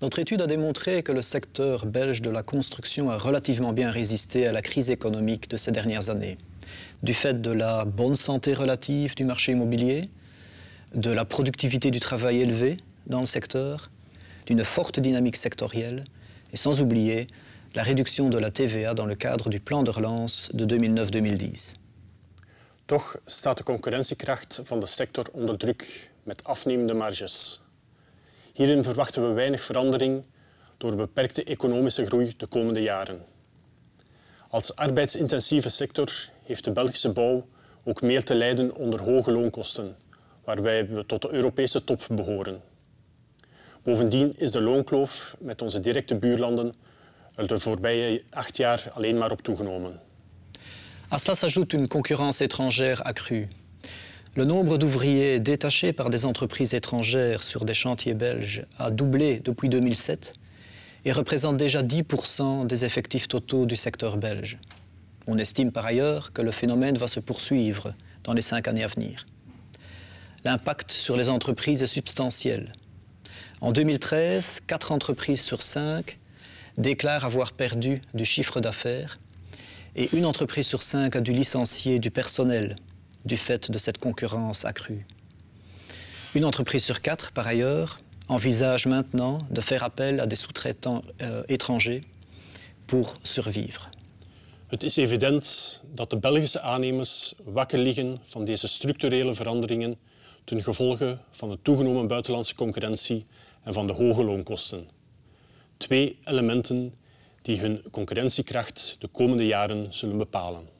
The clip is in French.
Notre étude a démontré que le secteur belge de la construction a relativement bien résisté à la crise économique de ces dernières années, du fait de la bonne santé relative du marché immobilier, de la productivité du travail élevée dans le secteur, d'une forte dynamique sectorielle et sans oublier la réduction de la TVA dans le cadre du plan de relance de 2009-2010. Toch staat de concurrentiekracht van de sector onder druk met afnemende marges. Hierin verwachten we weinig verandering door beperkte economische groei de komende jaren. Als arbeidsintensieve sector heeft de Belgische bouw ook meer te lijden onder hoge loonkosten, waarbij we tot de Europese top behoren. Bovendien is de loonkloof met onze directe buurlanden er de voorbije acht jaar alleen maar op toegenomen. A cela s'ajoute une concurrence étrangère accrue. Le nombre d'ouvriers détachés par des entreprises étrangères sur des chantiers belges a doublé depuis 2007 et représente déjà 10% des effectifs totaux du secteur belge. On estime par ailleurs que le phénomène va se poursuivre dans les cinq années à venir. L'impact sur les entreprises est substantiel. En 2013, 4 entreprises sur 5 déclarent avoir perdu du chiffre d'affaires et une entreprise sur 5 a dû licencier du personnel du fait de cette concurrence accrue. Une entreprise sur quatre, par ailleurs, envisage maintenant de faire appel à des sous-traitants uh, étrangers pour survivre. Het is evident dat de Belgische aannemers wakker liggen van deze structurele veranderingen ten gevolge van de toegenomen buitenlandse concurrentie en van de hoge loonkosten. Twee elementen die hun concurrentiekracht de komende jaren zullen bepalen.